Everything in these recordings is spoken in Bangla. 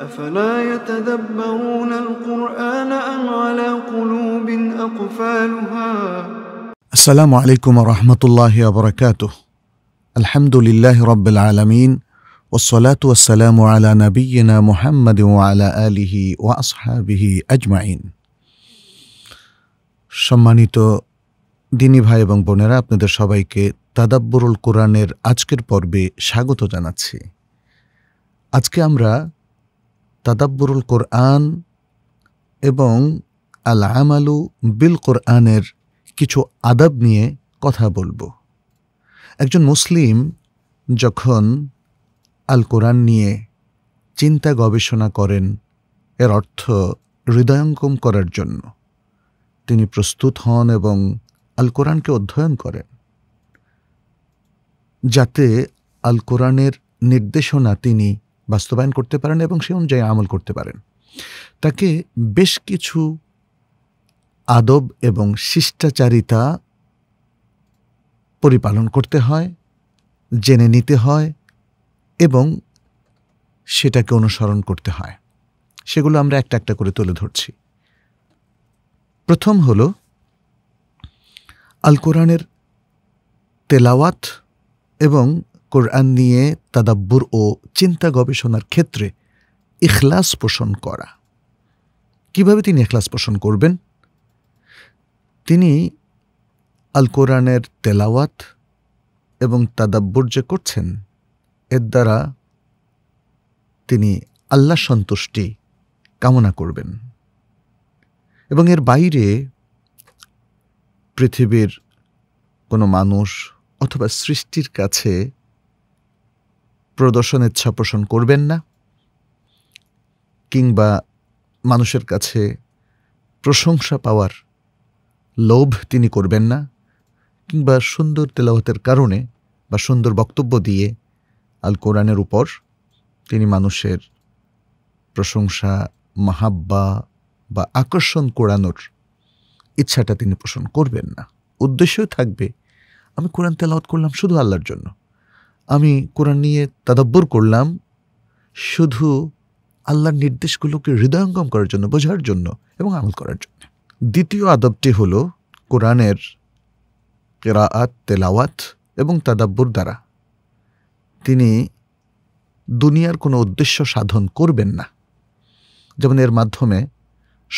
أفلا يتدبرون القرآن أم على قلوب أقفالها السلام عليكم ورحمة الله وبركاته الحمد لله رب العالمين والصلاة والسلام على نبينا محمد وعلى آله وأصحابه أجمعين সম্মানিত দিনী ভাই এবং বোনেরা আপনাদের সবাইকে তাদাব্বরুল কোরআনের আজকের পর্বে স্বাগত জানাচ্ছি আজকে আমরা তাদাব্বুরুল কোরআন এবং আল আমালু বিল কোরআনের কিছু আদাব নিয়ে কথা বলবো একজন মুসলিম যখন আল কোরআন নিয়ে চিন্তা গবেষণা করেন এর অর্থ হৃদয়ঙ্গম করার জন্য তিনি প্রস্তুত হন এবং আল কোরআনকে অধ্যয়ন করেন যাতে আল কোরআনের নির্দেশনা তিনি বাস্তবায়ন করতে পারেন এবং সে অনুযায়ী আমল করতে পারেন তাকে বেশ কিছু আদব এবং শিষ্টাচারিতা পরিপালন করতে হয় জেনে নিতে হয় এবং সেটাকে অনুসরণ করতে হয় সেগুলো আমরা একটা একটা করে তুলে ধরছি প্রথম হল আল কোরআনের তেলাওয়াত এবং কোরআন নিয়ে তাদাব্বুর ও চিন্তা গবেষণার ক্ষেত্রে ইখলাস পোষণ করা কিভাবে তিনি এখলাস পোষণ করবেন তিনি আল কোরআনের তেলাওয়াত এবং তাদাব্বর যে করছেন এর দ্বারা তিনি আল্লাহ সন্তুষ্টি কামনা করবেন এবং এর বাইরে পৃথিবীর কোনো মানুষ অথবা সৃষ্টির কাছে প্রদর্শনের পোষণ করবেন না কিংবা মানুষের কাছে প্রশংসা পাওয়ার লোভ তিনি করবেন না কিংবা সুন্দর তেলাহতের কারণে বা সুন্দর বক্তব্য দিয়ে আল কোরআনের উপর তিনি মানুষের প্রশংসা মাহাব্বা বা আকর্ষণ কোড়ানোর ইচ্ছাটা তিনি পোষণ করবেন না উদ্দেশ্যই থাকবে আমি কোরআন তেলাওয়াত করলাম শুধু আল্লাহর জন্য আমি কোরআন নিয়ে তাদাব্বর করলাম শুধু আল্লাহর নির্দেশগুলোকে হৃদয়ঙ্গম করার জন্য বোঝার জন্য এবং আমল করার জন্য দ্বিতীয় আদবটি হল কোরআনের কেরাআত তেলাওয়াত এবং তাদাব্বর দ্বারা তিনি দুনিয়ার কোনো উদ্দেশ্য সাধন করবেন না যেমন এর মাধ্যমে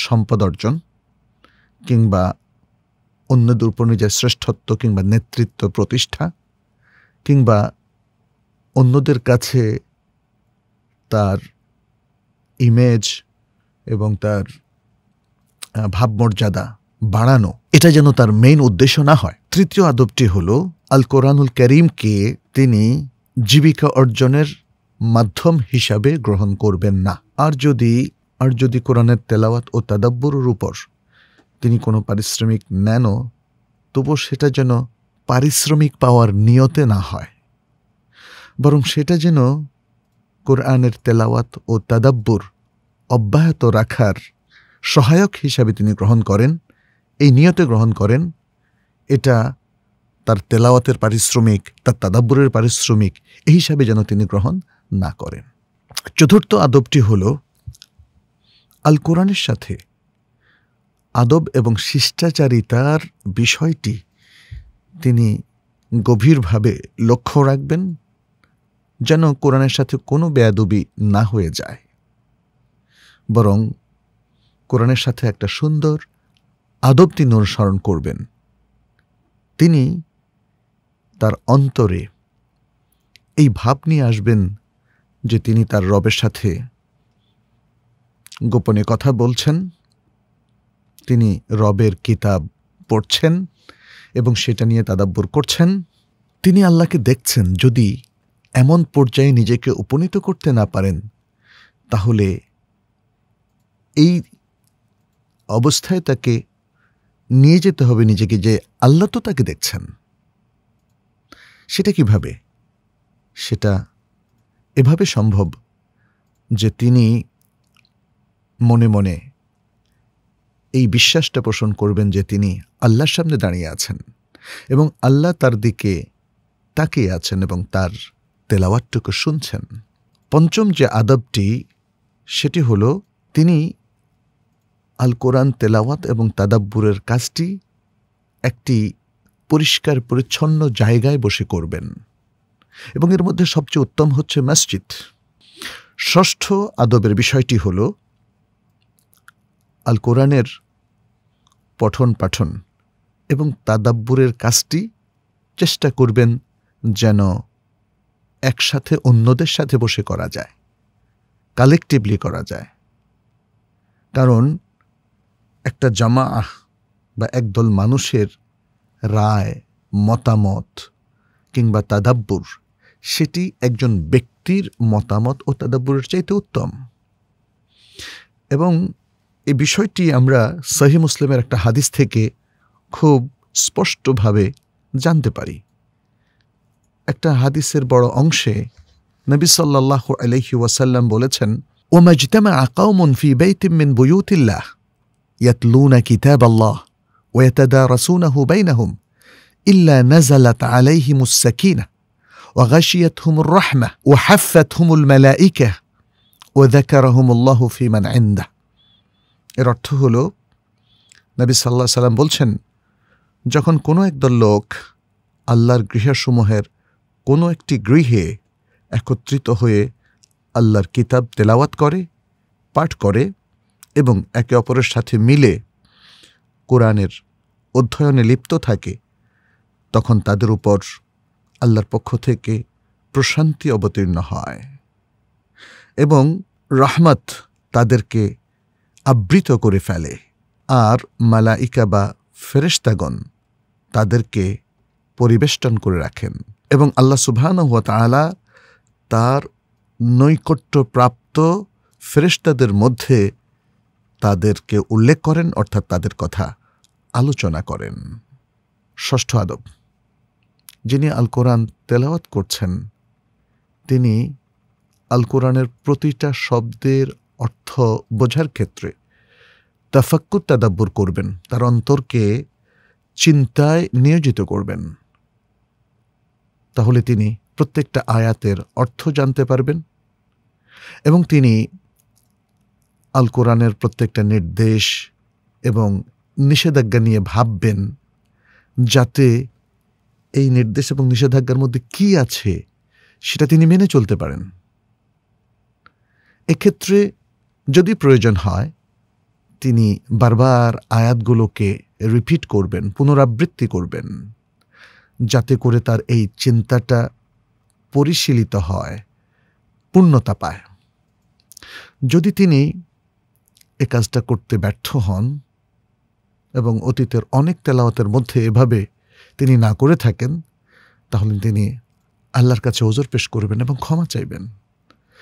সম্পদ অর্জন কিংবা অন্যদের উপর নিজের শ্রেষ্ঠত্ব কিংবা নেতৃত্ব প্রতিষ্ঠা কিংবা অন্যদের কাছে তার ইমেজ এবং তার ভাবমর্যাদা বাড়ানো এটা যেন তার মেইন উদ্দেশ্য না হয় তৃতীয় আদবটি হল আল কোরআনুল করিমকে তিনি জীবিকা অর্জনের মাধ্যম হিসাবে গ্রহণ করবেন না আর যদি আর যদি কোরআনের তেলাওয়াত ও তাদাব্বরের উপর তিনি কোনো পারিশ্রমিক নেনও তবু সেটা যেন পারিশ্রমিক পাওয়ার নিয়তে না হয় বরং সেটা যেন কোরআনের তেলাওয়াত ও তাদাব্বুর অব্যাহত রাখার সহায়ক হিসাবে তিনি গ্রহণ করেন এই নিয়তে গ্রহণ করেন এটা তার তেলাওয়াতের পারিশ্রমিক তার তাদাব্বুরের পারিশ্রমিক এই হিসাবে যেন তিনি গ্রহণ না করেন চতুর্থ আদবটি হল আল কোরআনের সাথে আদব এবং শিষ্টাচারিতার বিষয়টি তিনি গভীরভাবে লক্ষ্য রাখবেন যেন কোরআনের সাথে কোনো বেয়াদুবি না হয়ে যায় বরং কোরআনের সাথে একটা সুন্দর আদব তিনি অনুসরণ করবেন তিনি তার অন্তরে এই ভাব নিয়ে আসবেন যে তিনি তার রবের সাথে গোপনে কথা বলছেন তিনি রবের কিতাব পড়ছেন এবং সেটা নিয়ে তাদাব্বর করছেন তিনি আল্লাহকে দেখছেন যদি এমন পর্যায়ে নিজেকে উপনীত করতে না পারেন তাহলে এই অবস্থায় তাকে নিয়ে যেতে হবে নিজেকে যে আল্লাহ তো তাকে দেখছেন সেটা কিভাবে সেটা এভাবে সম্ভব যে তিনি মনে মনে এই বিশ্বাসটা পোষণ করবেন যে তিনি আল্লাহর সামনে দাঁড়িয়ে আছেন এবং আল্লাহ তার দিকে তাকিয়ে আছেন এবং তার তেলাওয়াতটুকু শুনছেন পঞ্চম যে আদবটি সেটি হল তিনি আল কোরআন তেলাওয়াত এবং তাদাব্বুরের কাজটি একটি পরিষ্কার পরিচ্ছন্ন জায়গায় বসে করবেন এবং এর মধ্যে সবচেয়ে উত্তম হচ্ছে মসজিদ ষষ্ঠ আদবের বিষয়টি হল আল কোরআনের পঠন পাঠন এবং তাদাব্বুরের কাজটি চেষ্টা করবেন যেন একসাথে অন্যদের সাথে বসে করা যায় কালেকটিভলি করা যায় কারণ একটা জামা বা একদল মানুষের রায় মতামত কিংবা তাদাব্বুর সেটি একজন ব্যক্তির মতামত ও তাদাব্বুরের চাইতে উত্তম এবং এই বিষয়টি আমরা সহি মুসলিমের একটা হাদিস থেকে খুব স্পষ্টভাবে জানতে পারি একটা হাদিসের বড় অংশে নবী সাল্লাল্লাহু আলাইহি ওয়াসাল্লাম বলেছেন ওমাজতামা আকাউমন ফি মিন বুয়ুতিল্লাহ ইয়াতলুনা কিতাব আল্লাহ ويتدارسونه بينهم إلا نزلت عليهم السكينة وغشيتهم الرحمة وحفتهم الملائكة وذكرهم الله في من عنده এর অর্থ হল নবী আলাইহি সাল্লাম বলছেন যখন কোনো একদল লোক আল্লাহর গৃহসমূহের কোনো একটি গৃহে একত্রিত হয়ে আল্লাহর কিতাব তেলাওয়াত করে পাঠ করে এবং একে অপরের সাথে মিলে কোরআনের অধ্যয়নে লিপ্ত থাকে তখন তাদের উপর আল্লাহর পক্ষ থেকে প্রশান্তি অবতীর্ণ হয় এবং রহমত তাদেরকে আবৃত করে ফেলে আর মালাইকা বা ফেরেস্তাগণ তাদেরকে পরিবেষ্টন করে রাখেন এবং আল্লাহ সুবহান হুয়া আলা তার নৈকট্যপ্রাপ্ত ফেরেস্তাদের মধ্যে তাদেরকে উল্লেখ করেন অর্থাৎ তাদের কথা আলোচনা করেন ষষ্ঠ আদব যিনি আল কোরআন তেলাওয়াত করছেন তিনি আল কোরআনের প্রতিটা শব্দের অর্থ বোঝার ক্ষেত্রে তাফাক্কুর তাদাব্বর করবেন তার অন্তরকে চিন্তায় নিয়োজিত করবেন তাহলে তিনি প্রত্যেকটা আয়াতের অর্থ জানতে পারবেন এবং তিনি আল কোরআনের প্রত্যেকটা নির্দেশ এবং নিষেধাজ্ঞা নিয়ে ভাববেন যাতে এই নির্দেশ এবং নিষেধাজ্ঞার মধ্যে কি আছে সেটা তিনি মেনে চলতে পারেন এক্ষেত্রে যদি প্রয়োজন হয় তিনি বারবার আয়াতগুলোকে রিপিট করবেন পুনরাবৃত্তি করবেন যাতে করে তার এই চিন্তাটা পরিশীলিত হয় পূর্ণতা পায় যদি তিনি এ কাজটা করতে ব্যর্থ হন এবং অতীতের অনেক তেলাওয়াতের মধ্যে এভাবে তিনি না করে থাকেন তাহলে তিনি আল্লাহর কাছে ওজোর পেশ করবেন এবং ক্ষমা চাইবেন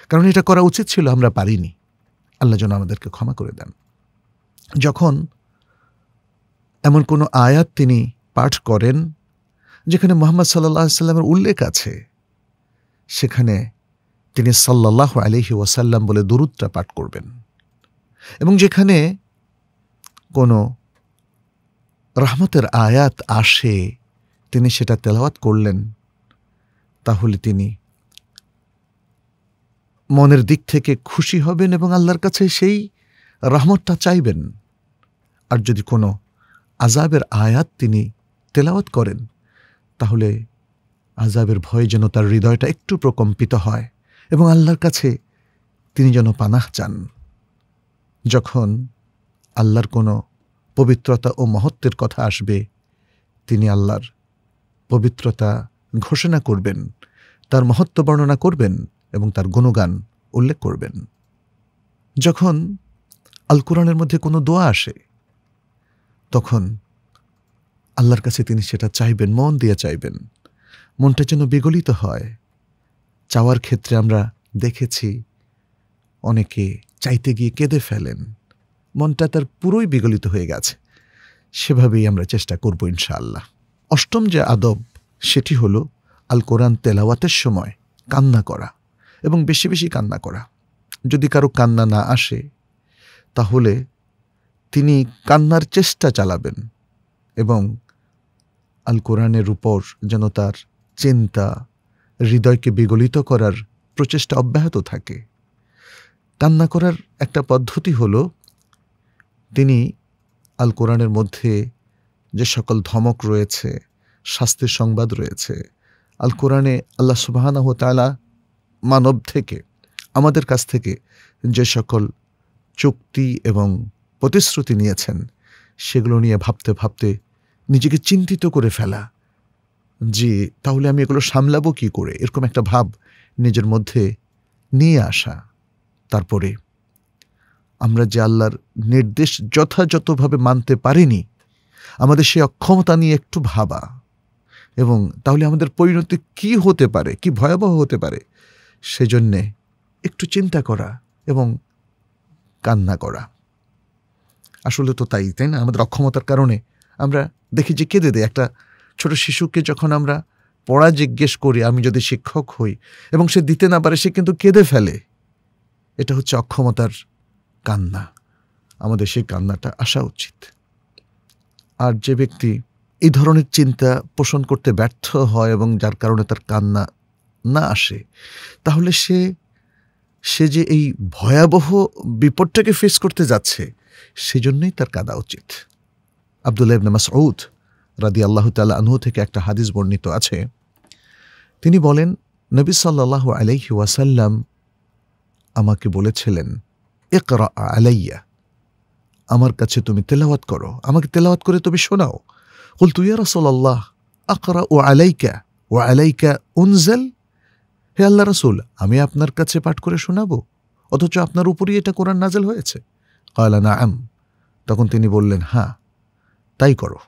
কারণ এটা করা উচিত ছিল আমরা পারিনি আল্লাহ যেন আমাদেরকে ক্ষমা করে দেন যখন এমন কোনো আয়াত তিনি পাঠ করেন যেখানে মোহাম্মদ সাল্লাহ সাল্লামের উল্লেখ আছে সেখানে তিনি সাল্লাহ আলহি ওয়াসাল্লাম বলে দূরত্রা পাঠ করবেন এবং যেখানে কোনো রহমতের আয়াত আসে তিনি সেটা তেলাওয়াত করলেন তাহলে তিনি মনের দিক থেকে খুশি হবেন এবং আল্লাহর কাছে সেই রহমতটা চাইবেন আর যদি কোনো আজাবের আয়াত তিনি তেলাওয়াত করেন তাহলে আজাবের ভয়ে যেন তার হৃদয়টা একটু প্রকম্পিত হয় এবং আল্লাহর কাছে তিনি যেন পানাহ চান যখন আল্লাহর কোনো পবিত্রতা ও মহত্বের কথা আসবে তিনি আল্লাহর পবিত্রতা ঘোষণা করবেন তার মহত্ব বর্ণনা করবেন এবং তার গুণগান উল্লেখ করবেন যখন আল কোরআনের মধ্যে কোনো দোয়া আসে তখন আল্লাহর কাছে তিনি সেটা চাইবেন মন দিয়ে চাইবেন মনটা যেন বিগলিত হয় চাওয়ার ক্ষেত্রে আমরা দেখেছি অনেকে চাইতে গিয়ে কেঁদে ফেলেন মনটা তার পুরোই বিগলিত হয়ে গেছে সেভাবেই আমরা চেষ্টা করব ইনশাআল্লাহ অষ্টম যে আদব সেটি হল আল কোরআন তেলাওয়াতের সময় কান্না করা এবং বেশি বেশি কান্না করা যদি কারো কান্না না আসে তাহলে তিনি কান্নার চেষ্টা চালাবেন এবং আল কোরআনের উপর যেন তার চিন্তা হৃদয়কে বিগলিত করার প্রচেষ্টা অব্যাহত থাকে কান্না করার একটা পদ্ধতি হল তিনি আল কোরআনের মধ্যে যে সকল ধমক রয়েছে শাস্তির সংবাদ রয়েছে আল কোরআনে আল্লাহ সুবাহানাহ তালা মানব থেকে আমাদের কাছ থেকে যে সকল চুক্তি এবং প্রতিশ্রুতি নিয়েছেন সেগুলো নিয়ে ভাবতে ভাবতে নিজেকে চিন্তিত করে ফেলা যে তাহলে আমি এগুলো সামলাবো কি করে এরকম একটা ভাব নিজের মধ্যে নিয়ে আসা তারপরে আমরা যে আল্লাহর নির্দেশ যথাযথভাবে মানতে পারিনি আমাদের সেই অক্ষমতা নিয়ে একটু ভাবা এবং তাহলে আমাদের পরিণতি কি হতে পারে কি ভয়াবহ হতে পারে সেজন্যে একটু চিন্তা করা এবং কান্না করা আসলে তো তাই তাই না আমাদের অক্ষমতার কারণে আমরা দেখি যে কেঁদে দেয় একটা ছোট শিশুকে যখন আমরা পড়া জিজ্ঞেস করি আমি যদি শিক্ষক হই এবং সে দিতে না পারে সে কিন্তু কেঁদে ফেলে এটা হচ্ছে অক্ষমতার কান্না আমাদের সেই কান্নাটা আসা উচিত আর যে ব্যক্তি এই ধরনের চিন্তা পোষণ করতে ব্যর্থ হয় এবং যার কারণে তার কান্না না আসে তাহলে সে সে যে এই ভয়াবহ বিপদটাকে ফেস করতে যাচ্ছে সেজন্যই তার কাঁদা উচিত আবদুল্লাহ ইবনে মাসউদ রাদি আল্লাহ তাল্লাহ আনহু থেকে একটা হাদিস বর্ণিত আছে তিনি বলেন নবী সাল্লাহ আলাইহি ওয়াসাল্লাম আমাকে বলেছিলেন একরা আলাইয়া আমার কাছে তুমি তেলাওয়াত করো আমাকে তেলাওয়াত করে তুমি শোনাও কুল তুই রসল্লাহ আকরা ও আলাইকা ও আলাইকা উনজেল হে আল্লাহ রসুল আমি আপনার কাছে পাঠ করে শোনাবো অথচ আপনার উপরই এটা কোরআন নাজেল হয়েছে কয়লা না আম তখন তিনি বললেন হ্যাঁ তাই করো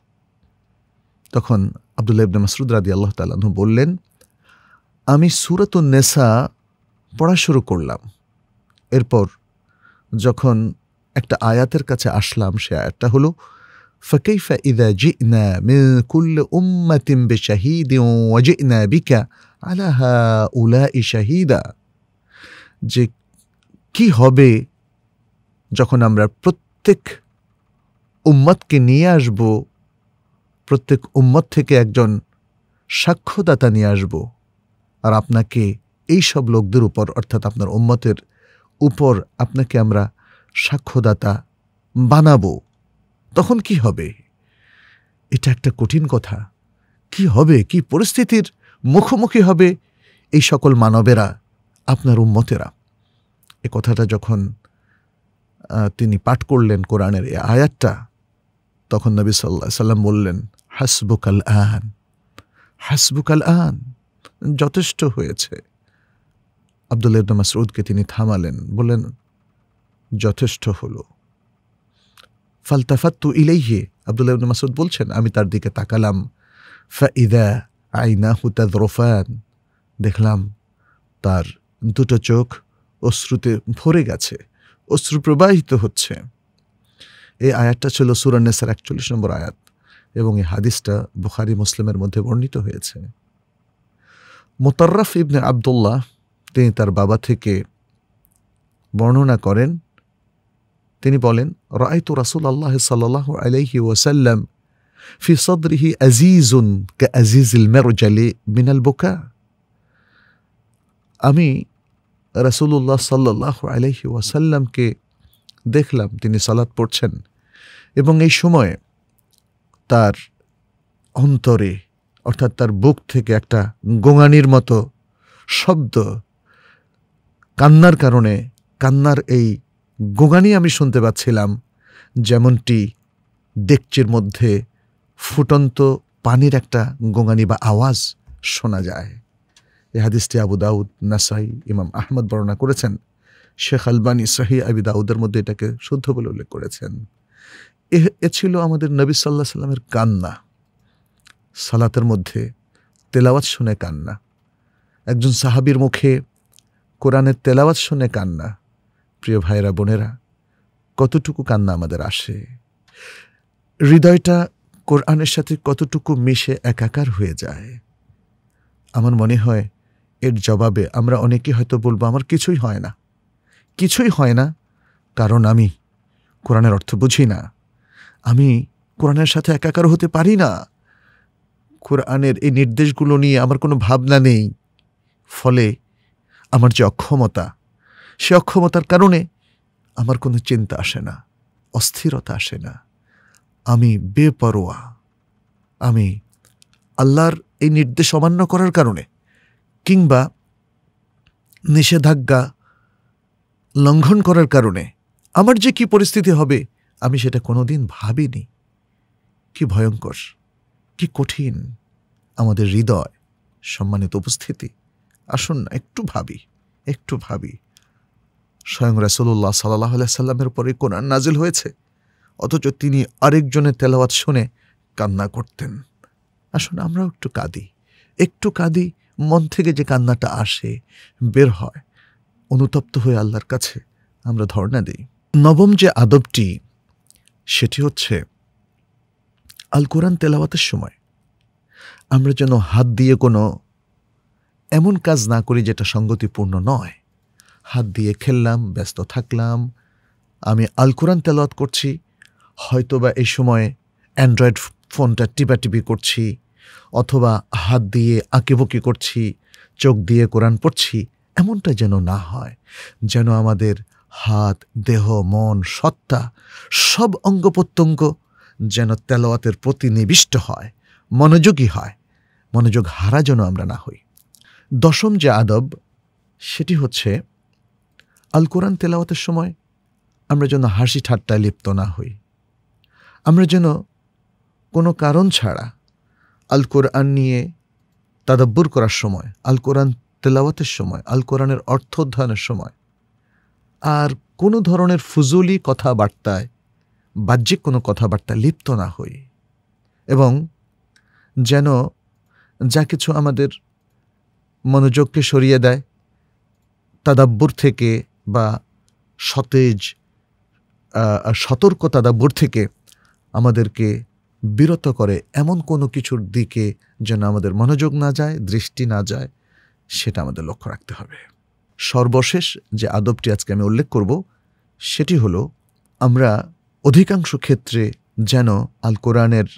তখন আবদুল্লাহ ইবনে মাসরুদ রাদি আল্লাহ তালাহু বললেন আমি সুরাত নেসা পড়া শুরু করলাম এরপর যখন একটা আয়াতের কাছে আসলাম সে আয়াতটা হলো ইদা জি فكيف কুল্ল جئنا বে كل أمة بشهيد وجئنا আলাহা উলা ই শাহিদা যে কি হবে যখন আমরা প্রত্যেক উম্মতকে নিয়ে আসব প্রত্যেক উম্মত থেকে একজন সাক্ষ্যদাতা নিয়ে আসব আর আপনাকে এই সব লোকদের উপর অর্থাৎ আপনার উম্মতের উপর আপনাকে আমরা সাক্ষ্যদাতা বানাবো তখন কি হবে এটা একটা কঠিন কথা কি হবে কি পরিস্থিতির মুখোমুখি হবে এই সকল মানবেরা আপনার উম্মতেরা এ কথাটা যখন তিনি পাঠ করলেন কোরআনের এই আয়াতটা তখন নবী সাল্লা সাল্লাম বললেন আহান হাসবুক আল আহান যথেষ্ট হয়েছে আবদুল্লাহ ইবনা মাসরুদকে তিনি থামালেন বললেন যথেষ্ট হলো ফালতাফাত্তু ইলেইহে আবদুল্লাহ ইবনা মাসুদ বলছেন আমি তার দিকে তাকালাম ফা ইদা আইনা হুতাদ রোফান দেখলাম তার দুটো চোখ অশ্রুতে ভরে গেছে অশ্রু প্রবাহিত হচ্ছে এই আয়াতটা ছিল সুরান্নেসার একচল্লিশ নম্বর আয়াত এবং এই হাদিসটা বুখারি মুসলিমের মধ্যে বর্ণিত হয়েছে মোতারফ ইবনে আবদুল্লাহ তিনি তার বাবা থেকে বর্ণনা করেন তিনি বলেন রায়তু রাসুল আল্লাহ সাল্লাহ আলাইহি ওয়াসাল্লাম ফি সদরিহি আজিজুন কে আজিজিল মেরোজালি মিনাল বোকা আমি রাসুল্লাহ সাল্লাহ আলাইহি ওয়াসাল্লামকে দেখলাম তিনি সালাদ পড়ছেন এবং এই সময়ে তার অন্তরে অর্থাৎ তার বুক থেকে একটা গোঙানির মতো শব্দ কান্নার কারণে কান্নার এই গোঙানি আমি শুনতে পাচ্ছিলাম যেমনটি ডেকচির মধ্যে ফুটন্ত পানির একটা গোঙানি বা আওয়াজ শোনা যায় এ হাদিসটি আবু দাউদ নাসাই ইমাম আহমদ বর্ণনা করেছেন শেখ আলবানি সাহি আবি দাউদের মধ্যে এটাকে শুদ্ধ বলে উল্লেখ করেছেন এ ছিল আমাদের নবী সাল্লাহ সাল্লামের কান্না সালাতের মধ্যে তেলাওয়াত শুনে কান্না একজন সাহাবির মুখে কোরআনের তেলাওয়াত শুনে কান্না প্রিয় ভাইরা বোনেরা কতটুকু কান্না আমাদের আসে হৃদয়টা কোরআনের সাথে কতটুকু মিশে একাকার হয়ে যায় আমার মনে হয় এর জবাবে আমরা অনেকেই হয়তো বলবো আমার কিছুই হয় না কিছুই হয় না কারণ আমি কোরআনের অর্থ বুঝি না আমি কোরআনের সাথে একাকার হতে পারি না কোরআনের এই নির্দেশগুলো নিয়ে আমার কোনো ভাবনা নেই ফলে আমার যে অক্ষমতা সে অক্ষমতার কারণে আমার কোনো চিন্তা আসে না অস্থিরতা আসে না আমি বেপরোয়া আমি আল্লাহর এই নির্দেশ অমান্য করার কারণে কিংবা নিষেধাজ্ঞা লঙ্ঘন করার কারণে আমার যে কি পরিস্থিতি হবে আমি সেটা কোনোদিন ভাবিনি কি ভয়ঙ্কর কি কঠিন আমাদের হৃদয় সম্মানিত উপস্থিতি আসুন না একটু ভাবি একটু ভাবি স্বয়ং রাসুল্লাহ সাল্লাহ সাল্লামের পরে কোরআন নাজিল হয়েছে অথচ তিনি আরেকজনের তেলাওয়াত শুনে কান্না করতেন আসুন আমরাও একটু কাঁদি একটু কাঁদি মন থেকে যে কান্নাটা আসে বের হয় অনুতপ্ত হয়ে আল্লাহর কাছে আমরা ধর্ণা দিই নবম যে আদবটি সেটি হচ্ছে আল কোরআন তেলাওয়াতের সময় আমরা যেন হাত দিয়ে কোনো এমন কাজ না করি যেটা সঙ্গতিপূর্ণ নয় হাত দিয়ে খেললাম ব্যস্ত থাকলাম আমি আল কোরআন তেলাওয়াত করছি হয়তোবা এই সময়ে অ্যান্ড্রয়েড ফোনটা টিপি করছি অথবা হাত দিয়ে আঁকেবুকি করছি চোখ দিয়ে কোরআন পড়ছি এমনটা যেন না হয় যেন আমাদের হাত দেহ মন সত্তা সব অঙ্গ প্রত্যঙ্গ যেন তেলোয়াতের প্রতি নিবিষ্ট হয় মনোযোগী হয় মনোযোগ হারা যেন আমরা না হই দশম যে আদব সেটি হচ্ছে আল কোরআন তেলাওয়াতের সময় আমরা যেন হাসি ঠাট্টায় লিপ্ত না হই আমরা যেন কোনো কারণ ছাড়া আল কোরআন নিয়ে তাদব্বর করার সময় আল কোরআন তেলাওয়াতের সময় আল কোরআনের অর্থ অধ্যয়নের সময় আর কোনো ধরনের ফুজুলি কথাবার্তায় বাহ্যিক কোনো কথাবার্তায় লিপ্ত না হই এবং যেন যা কিছু আমাদের মনোযোগকে সরিয়ে দেয় তাদাব্বুর থেকে বা সতেজ সতর্ক তাদাব্বুর থেকে আমাদেরকে বিরত করে এমন কোনো কিছুর দিকে যেন আমাদের মনোযোগ না যায় দৃষ্টি না যায় সেটা আমাদের লক্ষ্য রাখতে হবে সর্বশেষ যে আদবটি আজকে আমি উল্লেখ করব সেটি হল আমরা অধিকাংশ ক্ষেত্রে যেন আল কোরআনের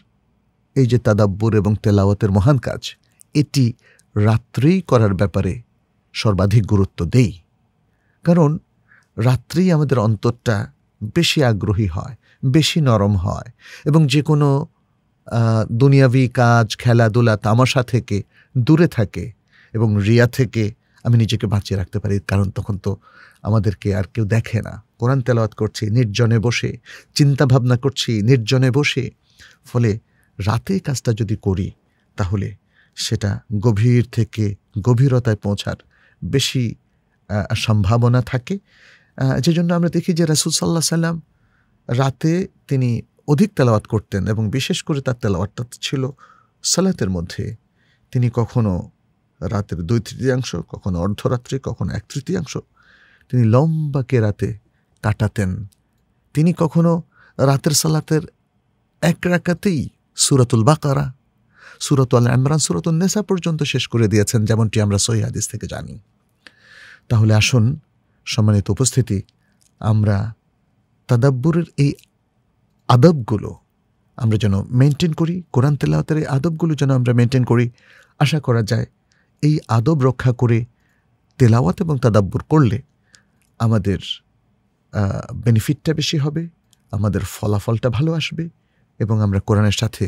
এই যে তাদাব্বর এবং তেলাওয়াতের মহান কাজ এটি রাত্রেই করার ব্যাপারে সর্বাধিক গুরুত্ব দেই কারণ রাত্রেই আমাদের অন্তরটা বেশি আগ্রহী হয় বেশি নরম হয় এবং যে কোনো দুনিয়াবি কাজ খেলাধুলা তামাশা থেকে দূরে থাকে এবং রিয়া থেকে আমি নিজেকে বাঁচিয়ে রাখতে পারি কারণ তখন তো আমাদেরকে আর কেউ দেখে না কোরআন তেলাওয়াত করছি নির্জনে বসে চিন্তা ভাবনা করছি নির্জনে বসে ফলে রাতে কাজটা যদি করি তাহলে সেটা গভীর থেকে গভীরতায় পৌঁছার বেশি সম্ভাবনা থাকে যে জন্য আমরা দেখি যে রাসুল সাল্লাহ সাল্লাম রাতে তিনি অধিক তেলাওয়াত করতেন এবং বিশেষ করে তার তেলাওয়াতটা ছিল সালাতের মধ্যে তিনি কখনো রাতের দুই তৃতীয়াংশ কখনো অর্ধরাত্রি কখনো এক তৃতীয়াংশ তিনি লম্বা কেরাতে কাটাতেন তিনি কখনো রাতের সালাতের এক রাকাতেই সুরাতুল বাকারা আল ইমরান সুরাতুল নেসা পর্যন্ত শেষ করে দিয়েছেন যেমনটি আমরা সহি হাদিস থেকে জানি তাহলে আসুন সম্মানিত উপস্থিতি আমরা তাদাব্বুরের এই আদবগুলো আমরা যেন মেনটেন করি কোরআন তেলাওয়াতের এই আদবগুলো যেন আমরা মেনটেন করি আশা করা যায় এই আদব রক্ষা করে তেলাওয়াত এবং তাদাব্বর করলে আমাদের বেনিফিটটা বেশি হবে আমাদের ফলাফলটা ভালো আসবে এবং আমরা কোরআনের সাথে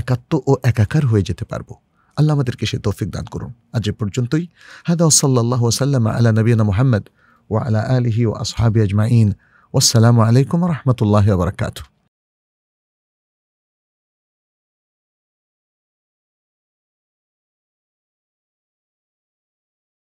একাত্ম ও একাকার হয়ে যেতে পারবো আল্লাহ আমাদেরকে সে তৌফিক দান করুন আজ এ পর্যন্তই হাদা ওসল্লাহ সাল্লাম আলা নবীনা মোহাম্মদ ও আলা আলহি ও আসহাবি আজমাইন ওসালামু আলাইকুম রহমতুল্লাহ বারকাতু